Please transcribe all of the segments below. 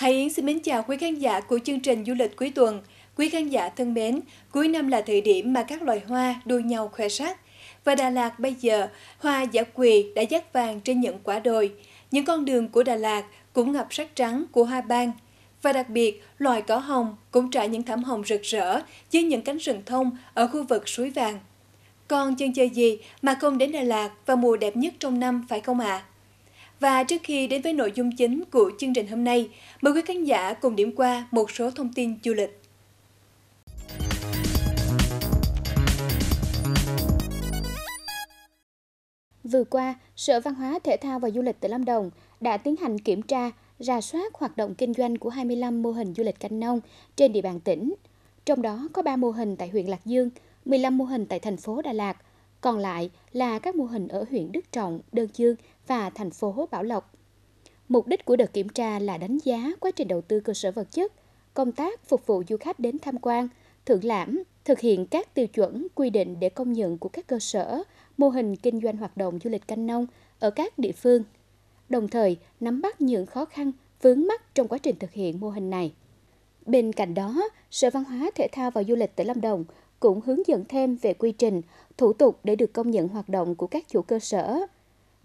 Hải Yến xin kính chào quý khán giả của chương trình du lịch cuối tuần. Quý khán giả thân mến, cuối năm là thời điểm mà các loài hoa đua nhau khoe sắc. Và Đà Lạt bây giờ, hoa giả quỳ đã dắt vàng trên những quả đồi. Những con đường của Đà Lạt cũng ngập sắc trắng của hoa ban. Và đặc biệt, loài cỏ hồng cũng trải những thảm hồng rực rỡ dưới những cánh rừng thông ở khu vực suối vàng. Còn chân chơi gì mà không đến Đà Lạt vào mùa đẹp nhất trong năm phải không ạ? À? Và trước khi đến với nội dung chính của chương trình hôm nay, mời quý khán giả cùng điểm qua một số thông tin du lịch. Vừa qua, Sở Văn hóa, Thể thao và Du lịch tỉnh Lâm Đồng đã tiến hành kiểm tra, ra soát hoạt động kinh doanh của 25 mô hình du lịch canh nông trên địa bàn tỉnh. Trong đó có 3 mô hình tại huyện Lạc Dương, 15 mô hình tại thành phố Đà Lạt – còn lại là các mô hình ở huyện Đức Trọng, Đơn Dương và thành phố Bảo Lộc. Mục đích của đợt kiểm tra là đánh giá quá trình đầu tư cơ sở vật chất, công tác phục vụ du khách đến tham quan, thưởng lãm, thực hiện các tiêu chuẩn quy định để công nhận của các cơ sở, mô hình kinh doanh hoạt động du lịch canh nông ở các địa phương, đồng thời nắm bắt những khó khăn, vướng mắc trong quá trình thực hiện mô hình này. Bên cạnh đó, Sở Văn hóa Thể thao và Du lịch tỉnh Lâm Đồng cũng hướng dẫn thêm về quy trình, thủ tục để được công nhận hoạt động của các chủ cơ sở.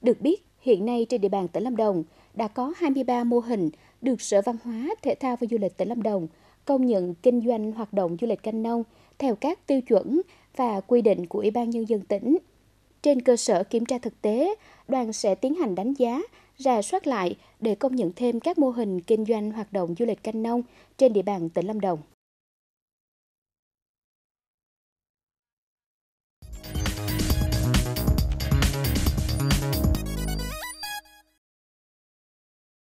Được biết, hiện nay trên địa bàn tỉnh Lâm Đồng đã có 23 mô hình được Sở Văn hóa, Thể thao và Du lịch tỉnh Lâm Đồng công nhận kinh doanh hoạt động du lịch canh nông theo các tiêu chuẩn và quy định của Ủy ban Nhân dân tỉnh. Trên cơ sở kiểm tra thực tế, đoàn sẽ tiến hành đánh giá, rà soát lại để công nhận thêm các mô hình kinh doanh hoạt động du lịch canh nông trên địa bàn tỉnh Lâm Đồng.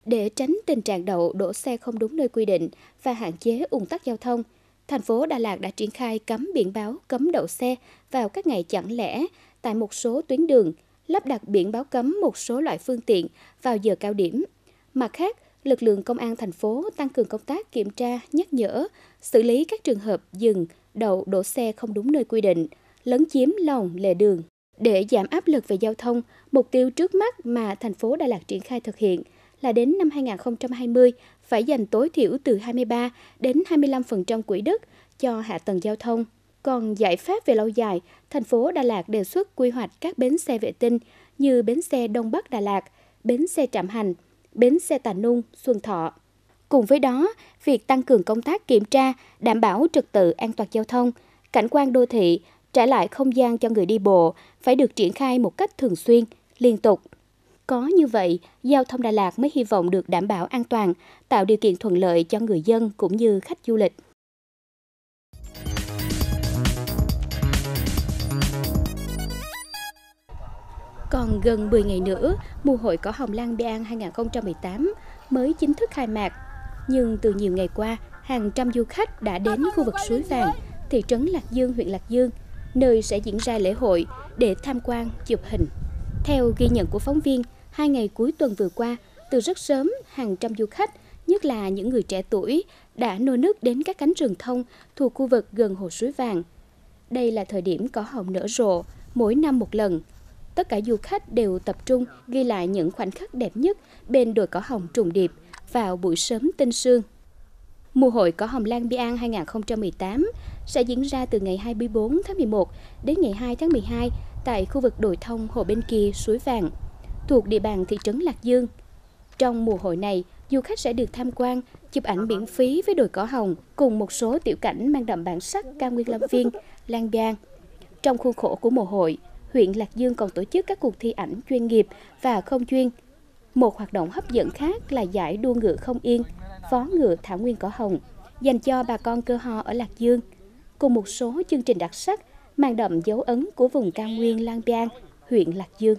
Để tránh tình trạng đậu đổ xe không đúng nơi quy định và hạn chế ủng tắc giao thông, thành phố Đà Lạt đã triển khai cấm biển báo cấm đậu xe vào các ngày chẳng lẽ tại một số tuyến đường, lắp đặt biển báo cấm một số loại phương tiện vào giờ cao điểm. Mặt khác, lực lượng công an thành phố tăng cường công tác kiểm tra, nhắc nhở, xử lý các trường hợp dừng, đậu, đổ xe không đúng nơi quy định, lấn chiếm lòng lề đường. Để giảm áp lực về giao thông, mục tiêu trước mắt mà thành phố Đà Lạt triển khai thực hiện – là đến năm 2020 phải dành tối thiểu từ 23 đến 25% quỹ đất cho hạ tầng giao thông. Còn giải pháp về lâu dài, thành phố Đà Lạt đề xuất quy hoạch các bến xe vệ tinh như bến xe Đông Bắc Đà Lạt, bến xe Trạm Hành, bến xe Tà Nung, Xuân Thọ. Cùng với đó, việc tăng cường công tác kiểm tra, đảm bảo trật tự an toàn giao thông, cảnh quan đô thị, trả lại không gian cho người đi bộ phải được triển khai một cách thường xuyên, liên tục. Có như vậy, giao thông Đà Lạt mới hy vọng được đảm bảo an toàn, tạo điều kiện thuận lợi cho người dân cũng như khách du lịch. Còn gần 10 ngày nữa, mùa hội cỏ hồng lan Biang 2018 mới chính thức khai mạc. Nhưng từ nhiều ngày qua, hàng trăm du khách đã đến khu vực Suối Vàng, thị trấn Lạc Dương, huyện Lạc Dương, nơi sẽ diễn ra lễ hội để tham quan, chụp hình. Theo ghi nhận của phóng viên, Hai ngày cuối tuần vừa qua, từ rất sớm, hàng trăm du khách, nhất là những người trẻ tuổi, đã nô nức đến các cánh rừng thông thuộc khu vực gần Hồ Suối Vàng. Đây là thời điểm cỏ hồng nở rộ, mỗi năm một lần. Tất cả du khách đều tập trung ghi lại những khoảnh khắc đẹp nhất bên đồi cỏ hồng trùng điệp vào buổi sớm tinh sương. Mùa hội cỏ hồng Lan Biang 2018 sẽ diễn ra từ ngày 24 tháng 11 đến ngày 2 tháng 12 tại khu vực đồi thông Hồ Bên Kia, Suối Vàng thuộc địa bàn thị trấn Lạc Dương. Trong mùa hội này, du khách sẽ được tham quan, chụp ảnh miễn phí với đồi cỏ hồng cùng một số tiểu cảnh mang đậm bản sắc cao nguyên lâm viên, lang biang. Trong khuôn khổ của mùa hội, huyện Lạc Dương còn tổ chức các cuộc thi ảnh chuyên nghiệp và không chuyên. Một hoạt động hấp dẫn khác là giải đua ngựa không yên, phó ngựa thảo nguyên cỏ hồng, dành cho bà con cơ ho ở Lạc Dương, cùng một số chương trình đặc sắc mang đậm dấu ấn của vùng cao nguyên Lang Biang, huyện Lạc Dương.